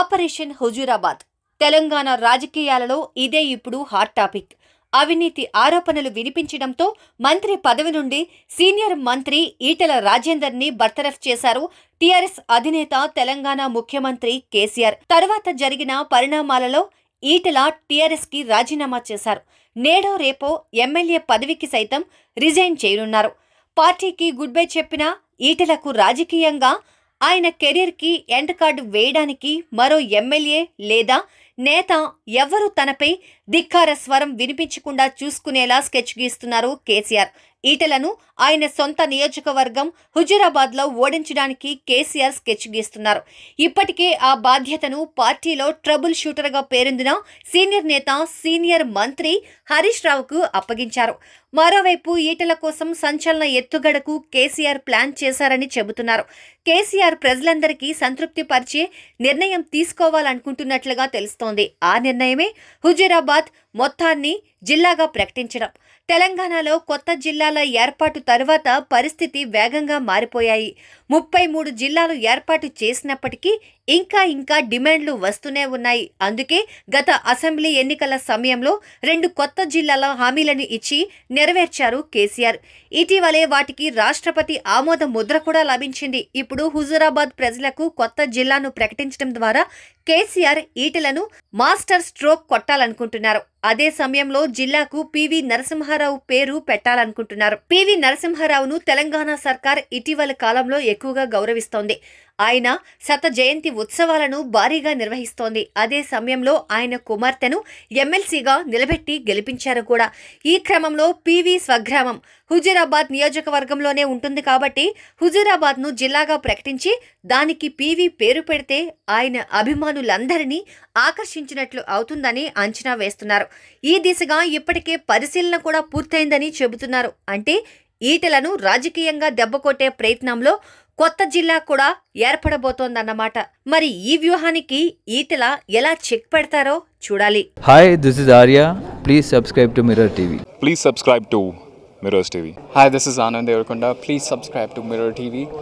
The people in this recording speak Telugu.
ఆపరేషన్ హుజూరాబాద్ తెలంగాణ రాజకీయాలలో ఇదే ఇప్పుడు హాట్ టాపిక్ అవినీతి ఆరోపణలు వినిపించడంతో మంత్రి పదవి నుండి సీనియర్ మంత్రి ఈటెల రాజేందర్ని బర్తరఫ్ చేశారు టీఆర్ఎస్ అధినేత తెలంగాణ ముఖ్యమంత్రి కేసీఆర్ తర్వాత జరిగిన పరిణామాలలో ఈటెల కి రాజీనామా చేశారు నేడో రేపో ఎమ్మెల్యే పదవికి సైతం రిజైన్ చేయనున్నారు పార్టీకి గుడ్ బై చెప్పిన ఈటలకు రాజకీయంగా ఆయన కెరీర్కి ఎండ్ కార్డు వేయడానికి మరో ఎమ్మెల్యే లేదా నేత ఎవరు తనపై ధిక్కార స్వరం వినిపించకుండా చూసుకునేలా స్కెచ్ గీస్తున్నారు కేసీఆర్ ఈటలను ఆయన సొంత నియోజకవర్గం హుజూరాబాద్లో ఓడించడానికి కేసీఆర్ స్కెచ్ గీస్తున్నారు ఇప్పటికే ఆ బాధ్యతను పార్టీలో ట్రబుల్ షూటర్గా పేరొందిన సీనియర్ నేత సీనియర్ మంత్రి హరీష్ రావుకు అప్పగించారు మరోవైపు ఈటల కోసం సంచలన ఎత్తుగడకు కేసీఆర్ ప్లాన్ చేశారని చెబుతున్నారు కేసీఆర్ ప్రజలందరికీ సంతృప్తి పరిచే నిర్ణయం తీసుకోవాలనుకుంటున్నట్లుగా తెలుస్తోంది ఆ నిర్ణయమే హుజూరాబాద్ మొత్తాన్ని జిల్లాగా ప్రకటించడం తెలంగాణలో కొత్త జిల్లాల ఏర్పాటు తర్వాత పరిస్థితి వేగంగా మారిపోయాయి ముప్పై మూడు జిల్లాలు ఏర్పాటు చేసినప్పటికీ ఇంకా ఇంకా డిమాండ్లు వస్తూనే ఉన్నాయి అందుకే గత అసెంబ్లీ ఎన్నికల సమయంలో రెండు కొత్త జిల్లాల హామీలను ఇచ్చి నెరవేర్చారు కేసీఆర్ ఇటీవలే వాటికి రాష్ట్రపతి ఆమోద ముద్ర కూడా లభించింది ఇప్పుడు హుజూరాబాద్ ప్రజలకు కొత్త జిల్లాను ప్రకటించడం ద్వారా కేసీఆర్ ఈటలను మాస్టర్ స్ట్రోక్ కొట్టాలనుకుంటున్నారు అదే సమయంలో జిల్లాకు పివి నరసింహారావు పేరు పెట్టాలనుకుంటున్నారు పివి నరసింహారావును తెలంగాణ సర్కార్ ఇటీవల కాలంలో ఎక్కువగా గౌరవిస్తోంది ఆయన శత జయంతి ఉత్సవాలను భారీగా నిర్వహిస్తోంది అదే సమయంలో ఆయన కుమార్తెను ఎమ్మెల్సీగా నిలబెట్టి గెలిపించారు కూడా ఈ క్రమంలో పివి స్వగ్రామం హుజూరాబాద్ నియోజకవర్గంలోనే ఉంటుంది కాబట్టి ను జిల్లాగా ప్రకటించి దానికి పీవీ పేరు పెడితే ఆయన అభిమానులందరినీ ఆకర్షించినట్లు అవుతుందని అంచనా వేస్తున్నారు ఈ దిశగా ఇప్పటికే పరిశీలన కూడా పూర్తయిందని చెబుతున్నారు అంటే ఈటలను రాజకీయంగా దెబ్బకొట్టే ప్రయత్నంలో కొత్త జిల్లా కూడా ఏర్పడబోతోందన్నమాట మరి ఈ వ్యూహానికి ఈతల ఎలా చెక్ పెడతారో చూడాలి hi this is Arya please subscribe to Mirror TV please subscribe to Mirror TV hi this is Anand Devarakonda please subscribe to Mirror TV